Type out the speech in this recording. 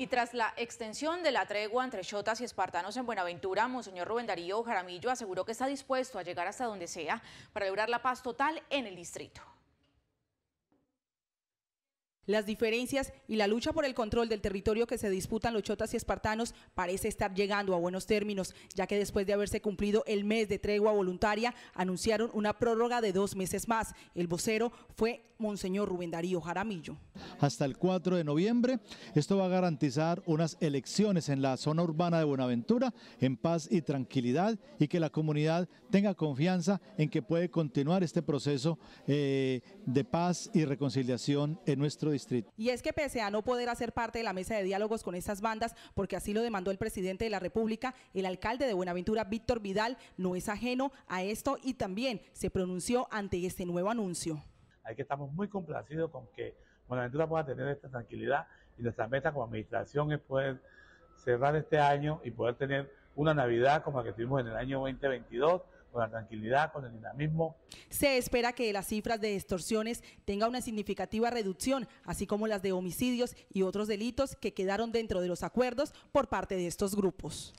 Y tras la extensión de la tregua entre chotas y espartanos en Buenaventura, Monseñor Rubén Darío Jaramillo aseguró que está dispuesto a llegar hasta donde sea para lograr la paz total en el distrito. Las diferencias y la lucha por el control del territorio que se disputan los chotas y espartanos parece estar llegando a buenos términos, ya que después de haberse cumplido el mes de tregua voluntaria, anunciaron una prórroga de dos meses más. El vocero fue Monseñor Rubén Darío Jaramillo. Hasta el 4 de noviembre, esto va a garantizar unas elecciones en la zona urbana de Buenaventura en paz y tranquilidad y que la comunidad tenga confianza en que puede continuar este proceso eh, de paz y reconciliación en nuestro distrito. Y es que pese a no poder hacer parte de la mesa de diálogos con estas bandas, porque así lo demandó el presidente de la República, el alcalde de Buenaventura, Víctor Vidal, no es ajeno a esto y también se pronunció ante este nuevo anuncio. Hay que estamos muy complacidos con que Buenaventura pueda tener esta tranquilidad y nuestra meta como administración es poder cerrar este año y poder tener una Navidad como la que tuvimos en el año 2022 con la tranquilidad, con el dinamismo. Se espera que las cifras de extorsiones tengan una significativa reducción, así como las de homicidios y otros delitos que quedaron dentro de los acuerdos por parte de estos grupos.